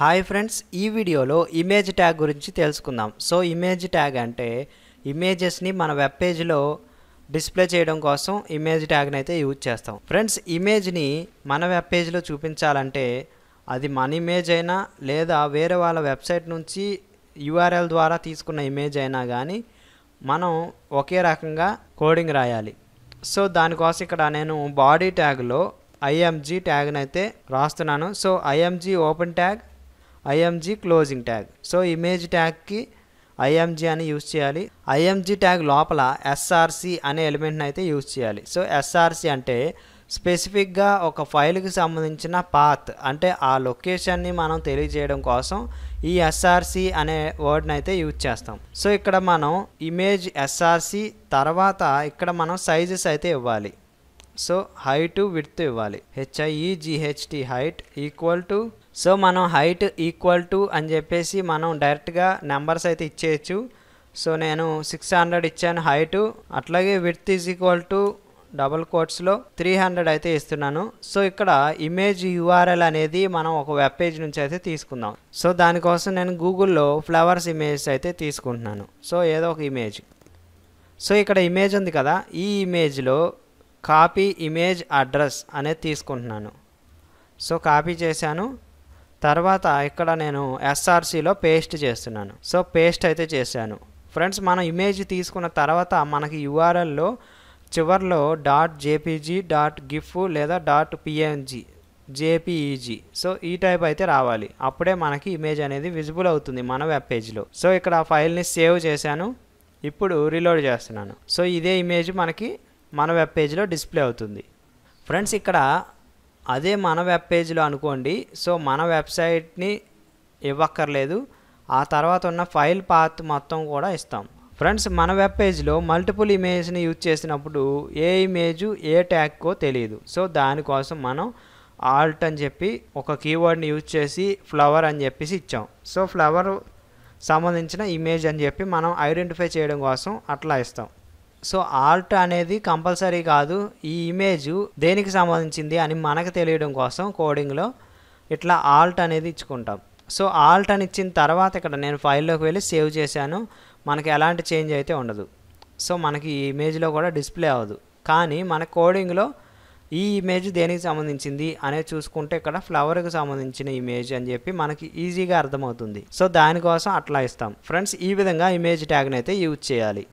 hi friends ఈ వీడియోలో image tag గురించి తెలుసుకుందాం సో ఇమేజ్ ట్యాగ్ అంటే ఇమేజెస్ని మన వెబ్ పేజ్లో డిస్ప్లే చేయడం కోసం ఇమేజ్ ట్యాగ్ని అయితే యూజ్ చేస్తాం ఫ్రెండ్స్ ఇమేజ్ని మన వెబ్ పేజ్లో చూపించాలంటే అది మన ఇమేజ్ అయినా లేదా వేరే వాళ్ళ వెబ్సైట్ నుంచి యూఆర్ఎల్ ద్వారా తీసుకున్న ఇమేజ్ అయినా కానీ మనం ఒకే రకంగా కోడింగ్ రాయాలి సో దానికోసం ఇక్కడ నేను బాడీ ట్యాగ్లో ఐఎంజీ ట్యాగ్ని అయితే రాస్తున్నాను so IMG open tag IMG closing tag so image ట్యాగ్కి ఐఎంజి అని యూస్ చేయాలి ఐఎంజి ట్యాగ్ లోపల ఎస్ఆర్సి అనే ఎలిమెంట్ని అయితే యూజ్ చేయాలి సో ఎస్ఆర్సి అంటే స్పెసిఫిక్గా ఒక ఫైల్కి సంబంధించిన పాత్ అంటే ఆ లొకేషన్ని మనం తెలియజేయడం కోసం ఈ ఎస్ఆర్సి అనే వర్డ్ని అయితే యూజ్ చేస్తాం సో ఇక్కడ మనం ఇమేజ్ ఎస్ఆర్సి తర్వాత ఇక్కడ మనం సైజెస్ అయితే ఇవ్వాలి సో హైటు విడ్త్ ఇవ్వాలి H I E G H T height equal to so మనం హైట్ ఈక్వల్ టు అని చెప్పేసి మనం డైరెక్ట్గా నెంబర్స్ అయితే ఇచ్చేయచ్చు సో నేను సిక్స్ హండ్రెడ్ ఇచ్చాను హైటు అట్లాగే width is equal to double కోట్స్లో త్రీ హండ్రెడ్ అయితే ఇస్తున్నాను సో ఇక్కడ ఇమేజ్ యూఆర్ఎల్ అనేది మనం ఒక వెబ్ పేజ్ నుంచి అయితే తీసుకుందాం సో దానికోసం నేను గూగుల్లో ఫ్లవర్స్ ఇమేజ్ అయితే తీసుకుంటున్నాను సో ఏదో ఒక ఇమేజ్ సో ఇక్కడ ఇమేజ్ ఉంది కదా ఈ ఇమేజ్లో కాపీ ఇమేజ్ అడ్రస్ అనేది తీసుకుంటున్నాను సో కాపీ చేశాను తర్వాత ఇక్కడ నేను ఎస్ఆర్సీలో పేస్ట్ చేస్తున్నాను సో పేస్ట్ అయితే చేశాను ఫ్రెండ్స్ మన ఇమేజ్ తీసుకున్న తర్వాత మనకి యూఆర్ఎల్లో చివరిలో డాట్ జేపీజీ డాట్ గిఫ్ లేదా డాట్ పిఎన్జీ జేపీఈజీ సో ఈ టైప్ అయితే రావాలి అప్పుడే మనకి ఇమేజ్ అనేది విజిబుల్ అవుతుంది మన వెబ్ పేజ్లో సో ఇక్కడ ఆ ఫైల్ని సేవ్ చేశాను ఇప్పుడు రీలోడ్ చేస్తున్నాను సో ఇదే ఇమేజ్ మనకి మన వెబ్ పేజ్లో డిస్ప్లే అవుతుంది ఫ్రెండ్స్ ఇక్కడ అదే మన వెబ్ పేజ్లో అనుకోండి సో మన వెబ్సైట్ని ఇవ్వక్కర్లేదు ఆ తర్వాత ఉన్న ఫైల్ పాత్ మొత్తం కూడా ఇస్తాం ఫ్రెండ్స్ మన వెబ్ పేజ్లో మల్టిపుల్ ఇమేజ్ని యూజ్ చేసినప్పుడు ఏ ఇమేజ్ ఏ ట్యాగ్కో తెలియదు సో దానికోసం మనం ఆల్ట్ అని చెప్పి ఒక కీవర్డ్ని యూజ్ చేసి ఫ్లవర్ అని చెప్పేసి ఇచ్చాం సో ఫ్లవర్ సంబంధించిన ఇమేజ్ అని చెప్పి మనం ఐడెంటిఫై చేయడం కోసం అట్లా ఇస్తాం సో ఆర్ట్ అనేది కంపల్సరీ కాదు ఈ ఇమేజ్ దేనికి సంబంధించింది అని మనకు తెలియడం కోసం కోడింగ్లో ఇట్లా ఆల్ట్ అనేది ఇచ్చుకుంటాం సో ఆల్ట్ అని ఇచ్చిన తర్వాత ఇక్కడ నేను ఫైల్లోకి వెళ్ళి సేవ్ చేశాను మనకి ఎలాంటి చేంజ్ అయితే ఉండదు సో మనకి ఈ ఇమేజ్లో కూడా డిస్ప్లే అవ్వదు కానీ మన కోడింగ్లో ఈ ఇమేజ్ దేనికి సంబంధించింది అనేది చూసుకుంటే ఇక్కడ ఫ్లవర్కి సంబంధించిన ఇమేజ్ అని చెప్పి మనకి ఈజీగా అర్థమవుతుంది సో దానికోసం అట్లా ఇస్తాం ఫ్రెండ్స్ ఈ విధంగా ఇమేజ్ ట్యాగ్ని అయితే యూజ్ చేయాలి